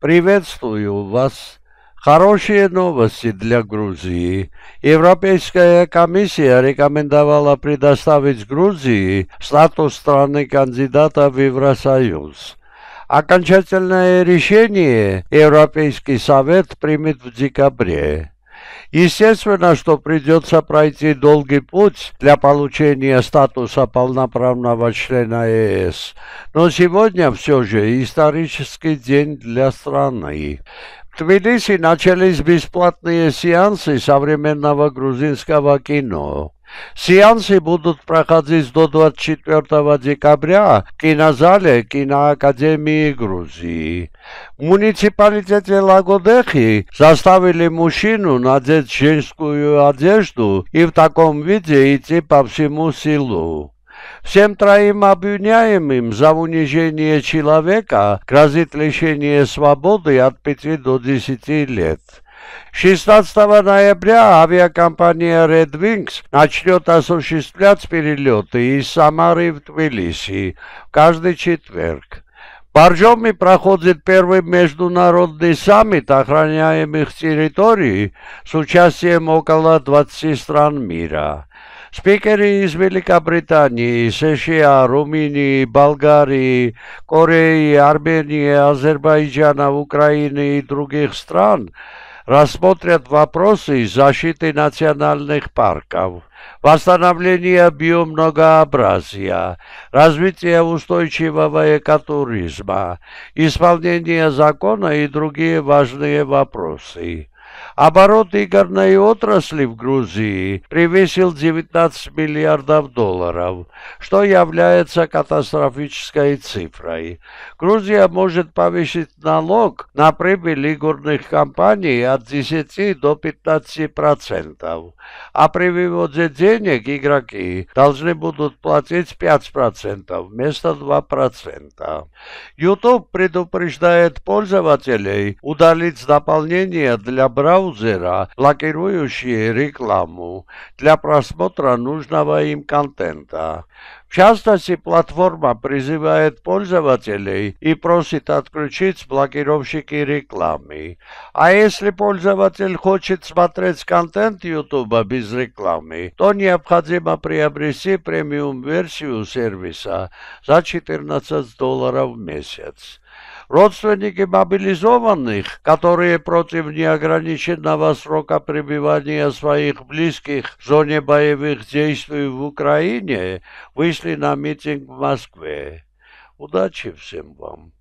Приветствую вас. Хорошие новости для Грузии. Европейская комиссия рекомендовала предоставить Грузии статус страны-кандидата в Евросоюз. Окончательное решение Европейский совет примет в декабре. Естественно, что придется пройти долгий путь для получения статуса полноправного члена ЕС. Э Но сегодня все же исторический день для страны. В Тбилиси начались бесплатные сеансы современного грузинского кино. Сеансы будут проходить до 24 декабря в кинозале Киноакадемии Грузии. В муниципалитете Лагодехи заставили мужчину надеть женскую одежду и в таком виде идти по всему селу. Всем троим обвиняемым за унижение человека грозит лишение свободы от 5 до 10 лет. 16 ноября авиакомпания Red Wings начнет осуществлять перелеты из Самары в Тбилиси каждый четверг. Боржоми проходит первый международный саммит охраняемых территорий с участием около 20 стран мира. Спикеры из Великобритании, США, Румынии, Болгарии, Кореи, Армении, Азербайджана, Украины и других стран – рассмотрят вопросы защиты национальных парков, восстановления биомногообразия, развития устойчивого экотуризма, исполнения закона и другие важные вопросы. Оборот игорной отрасли в Грузии превысил 19 миллиардов долларов, что является катастрофической цифрой. Грузия может повысить налог на прибыль игорных компаний от 10 до 15 процентов, а при выводе денег игроки должны будут платить 5 процентов вместо 2 процента. YouTube предупреждает пользователей удалить дополнение для браузера, блокирующие рекламу. Для просмотра нужного им контента. В частности, платформа призывает пользователей и просит отключить блокировщики рекламы. А если пользователь хочет смотреть контент YouTube без рекламы, то необходимо приобрести премиум-версию сервиса за 14 долларов в месяц родственники мобилизованных, которые против неограниченного срока пребывания своих близких в зоне боевых действий в Украине, вышли на митинг в Москве. Удачи всем вам!